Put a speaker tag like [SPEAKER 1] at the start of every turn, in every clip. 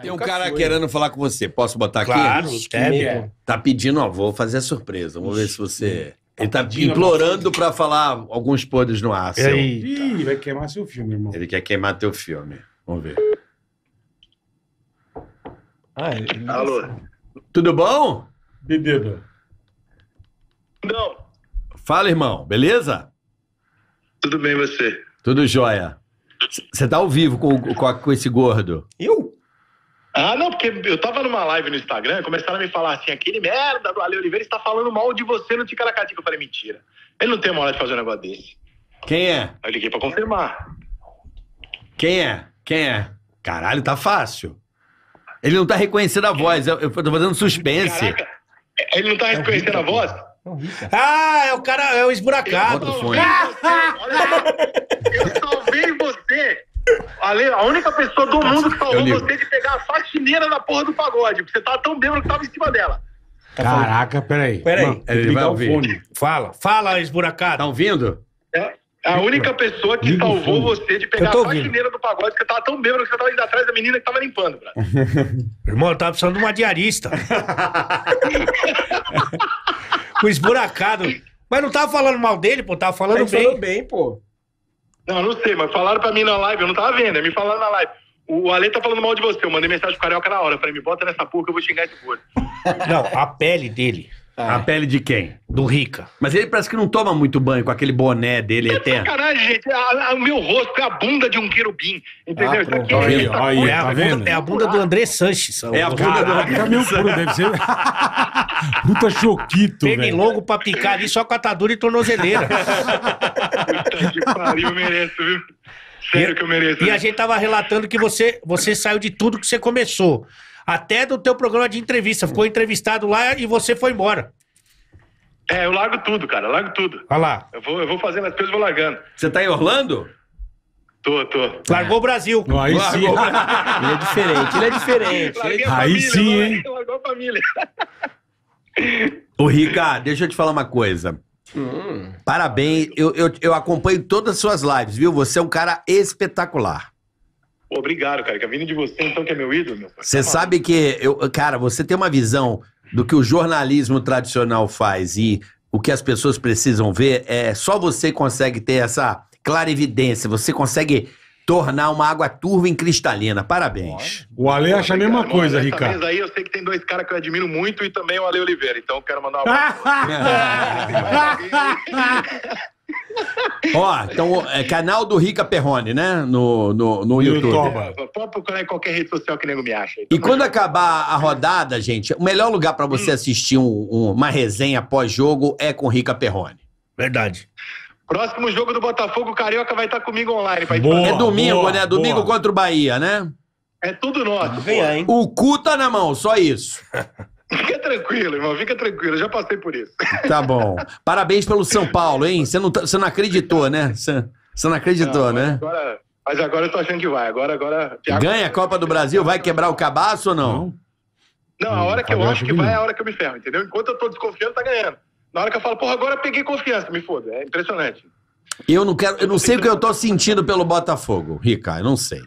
[SPEAKER 1] Tem um cara foi. querendo falar com você. Posso botar claro, aqui? Claro, quer. Tá pedindo, ó, vou fazer a surpresa. Vamos ver se você. Tá ele tá implorando para falar alguns podres no ar. Seu. Ih, vai queimar seu filme, irmão. Ele quer queimar teu filme. Vamos ver.
[SPEAKER 2] Ah, ele... Alô. Tudo bom? Bebido. Não.
[SPEAKER 1] Fala, irmão. Beleza?
[SPEAKER 2] Tudo bem, você?
[SPEAKER 1] Tudo jóia. Você tá ao vivo com, com, com esse gordo?
[SPEAKER 2] Eu? Ah, não, porque eu tava numa live no Instagram, começaram a me falar assim, aquele merda do Ale Oliveira está falando mal de você no Ticaracatica. Eu falei, mentira. Ele não tem uma hora de fazer um negócio desse. Quem é? Aí eu liguei pra confirmar.
[SPEAKER 1] Quem é? Quem é? Caralho, tá fácil. Ele não tá reconhecendo a voz. Eu, eu tô fazendo suspense. Caraca, ele não tá reconhecendo a
[SPEAKER 3] voz? É é ah, é o cara, é o esburacado. Eu, eu, eu, ah! eu salvei você! Ale, a única pessoa do mundo que salvou você de pegar a
[SPEAKER 2] faxineira da porra do pagode, porque você tava tão bêbado que tava em cima dela.
[SPEAKER 3] Tá Caraca, peraí. Peraí, Mano, ele vai ouvir. Fone. Fala, fala, esburacado. Tá ouvindo?
[SPEAKER 2] É. A única pessoa que salvou você de pegar a faxineira do pagode, que você tava tão bêbado que você tava indo atrás da menina que tava limpando,
[SPEAKER 3] brother. Irmão, eu tava precisando de uma diarista. o esburacado. Mas não tava falando mal dele, pô, tava falando eu bem. Falando bem, pô.
[SPEAKER 2] Não, não sei, mas falaram pra mim na live, eu não tava vendo, é me falaram na live. O Ale tá falando mal de você, eu mandei mensagem pro Carioca na hora, falei, me bota nessa porca, eu vou xingar esse gordo.
[SPEAKER 1] Não, a pele dele... Ah. A pele de quem? Do Rica. Mas ele parece que não toma muito banho com aquele boné dele é eterno.
[SPEAKER 2] Caralho, gente. A, a, o meu rosto é a bunda de um querubim.
[SPEAKER 3] Entendeu? Ah, Isso aqui tá é, aí, é tá
[SPEAKER 1] vendo? é a bunda
[SPEAKER 3] do André Sanches. É a bunda do André Caminho puro, deve ser. Puta choquito, velho. logo pra picar ali só com atadura e tornozeleira. pariu, eu mereço, viu? Sério e, que eu mereço. E né? a gente tava relatando que você, você saiu de tudo que você começou. Até do teu programa de entrevista. Ficou entrevistado lá e você foi embora.
[SPEAKER 2] É, eu largo tudo, cara. Largo
[SPEAKER 3] tudo. Olha lá.
[SPEAKER 2] Eu vou, eu vou fazendo as coisas e vou largando.
[SPEAKER 3] Você tá em Orlando? Tô, tô. Largou o Brasil. Aí Largou sim. ele é diferente, ele é
[SPEAKER 2] diferente. aí família, sim, hein? Largou a família.
[SPEAKER 1] Ô, Rica, deixa eu te falar uma coisa. Hum. Parabéns. Eu, eu, eu acompanho todas as suas lives, viu? Você é um cara espetacular.
[SPEAKER 2] Obrigado, cara. Que vindo de você, então, que é meu ídolo, meu
[SPEAKER 1] Você sabe que, eu, cara, você tem uma visão do que o jornalismo tradicional faz e o que as pessoas precisam ver. É Só você consegue ter essa clarividência, você consegue tornar uma água turva em cristalina. Parabéns. O Ale acha a mesma coisa, Ricardo.
[SPEAKER 2] aí eu sei que tem dois caras que eu admiro muito e também o Ale Oliveira. Então eu quero mandar uma.
[SPEAKER 1] Ó, então, é canal do Rica Perrone, né? No, no, no YouTube. YouTube.
[SPEAKER 2] Pode procurar em qualquer rede social que nego me acha.
[SPEAKER 1] Então e tá quando acabar a rodada, gente, o melhor lugar para você hum. assistir um, um, uma resenha pós-jogo é com o Rica Perrone. Verdade.
[SPEAKER 2] Próximo jogo
[SPEAKER 1] do Botafogo, o Carioca vai
[SPEAKER 2] estar comigo online. Pra boa, é domingo, boa, né? Domingo boa.
[SPEAKER 1] contra o Bahia, né? É tudo nosso. Vem aí, hein? O cu tá na mão, só isso.
[SPEAKER 2] Fica tranquilo, irmão, fica tranquilo, eu já passei por isso.
[SPEAKER 1] Tá bom. Parabéns pelo São Paulo, hein? Você não, tá, você não acreditou, né? Você, você não acreditou, não, né? mas né?
[SPEAKER 2] Agora, mas agora eu tô achando que vai. Agora, agora.
[SPEAKER 1] Ganha a Copa do Brasil, vai quebrar o cabaço ou não?
[SPEAKER 2] Não, não a hora que eu acho que vai é a hora que eu me ferro, entendeu? Enquanto eu tô desconfiando, tá ganhando.
[SPEAKER 1] Na hora que eu falo, porra, agora eu peguei confiança, me foda. É impressionante. Eu não quero, eu não sei o que eu tô sentindo pelo Botafogo, Rica, eu não sei.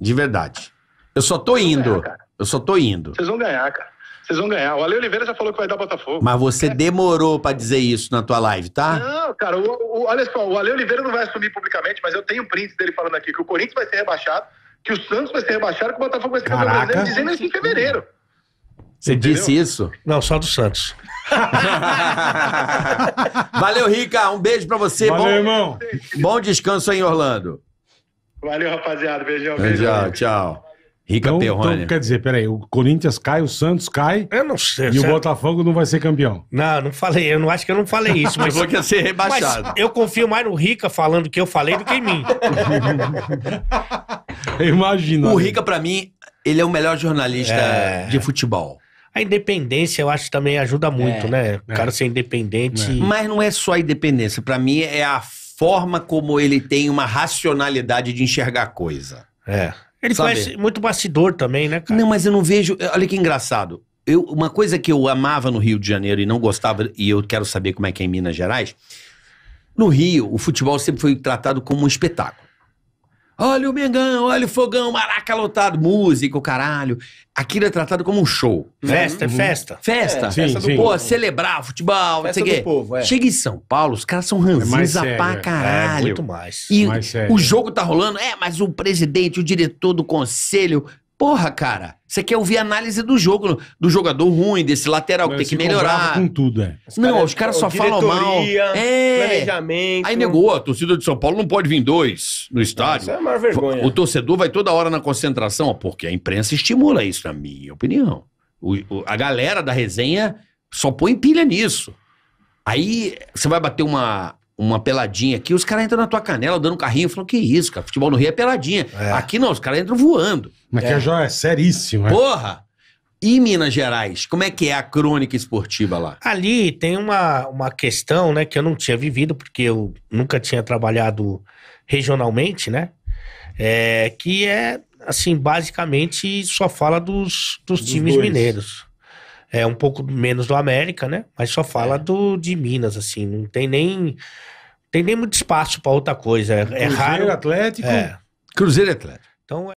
[SPEAKER 1] De verdade. Eu só tô indo. Ganhar, eu só tô indo.
[SPEAKER 2] Vocês vão ganhar, cara. Vocês vão ganhar. O Ale Oliveira já falou que vai dar Botafogo. Mas
[SPEAKER 1] você é. demorou para dizer isso na tua live, tá?
[SPEAKER 2] Não, cara, o, o, olha só, o Ale Oliveira não vai assumir publicamente, mas eu tenho prints dele falando aqui que o Corinthians vai ser rebaixado, que o Santos vai ser rebaixado, que o Botafogo vai ser campeão brasileiro, dizendo isso em fevereiro.
[SPEAKER 1] Você disse isso? Não, só do Santos. Valeu, Rica. Um beijo pra você. Valeu, bom, irmão. Bom descanso aí Orlando. Valeu, rapaziada. Beijão, beijão. Tchau, tchau. Rica então, então Perrone. Então, quer dizer,
[SPEAKER 2] peraí, o Corinthians cai, o Santos cai. Eu não sei. E certo. o é- Botafogo não vai ser campeão.
[SPEAKER 3] Não, não falei. Eu não acho que eu não falei isso. Mas vou que ia ser rebaixado. eu confio mais no Rica falando o que eu falei do que em mim.
[SPEAKER 1] Imagina. O né? Rica, pra mim, ele é o melhor jornalista é... de futebol.
[SPEAKER 3] A independência, eu acho, também ajuda muito, é, né? É. O é. cara ser
[SPEAKER 1] independente. É. Mas não é só a independência. Para mim, é a forma como ele tem uma racionalidade de enxergar a coisa. É. Ele Sabe? conhece muito bastidor também, né, cara? Não, mas eu não vejo. Olha que engraçado. Eu, uma coisa que eu amava no Rio de Janeiro e não gostava, e eu quero saber como é que é em Minas Gerais. No Rio, o futebol sempre foi tratado como um espetáculo. Olha o Mengão, olha o fogão, maraca lotado, música, o caralho. Aquilo é tratado como um show. Uhum. É festa, uhum. festa. Festa. É, sim, festa do sim. Pô, celebrar futebol, festa não sei o quê. Povo, é. Chega em São Paulo, os caras são é ranzinza é pra é, caralho. É, muito mais. E mais o jogo tá rolando, é, mas o presidente, o diretor do conselho, Porra, cara, você quer ouvir a análise do jogo, do jogador ruim, desse lateral que tem que melhorar. Com tudo, é. Os não, é cara, os caras só falam mal. É. Planejamento. Aí negou, a torcida de São Paulo não pode vir dois no estádio. Isso é uma vergonha. O torcedor vai toda hora na concentração, porque a imprensa estimula isso, na minha opinião. O, o, a galera da resenha só põe pilha nisso. Aí você vai bater uma, uma peladinha aqui, os caras entram na tua canela dando carrinho, falam: que isso, cara, futebol no Rio é peladinha. É. Aqui não, os caras entram voando. Mas é. que é seríssimo, é. Porra! E Minas Gerais, como é que é a crônica esportiva lá?
[SPEAKER 3] Ali tem uma, uma questão, né, que eu não tinha vivido, porque eu nunca tinha trabalhado regionalmente, né? É, que é, assim, basicamente só fala dos, dos, dos times dois. mineiros. É um pouco menos do América, né? Mas só fala é. do, de Minas, assim. Não tem nem, tem nem muito espaço para outra coisa. É, Cruzeiro, é raro. Atlético. É. Cruzeiro Atlético. Então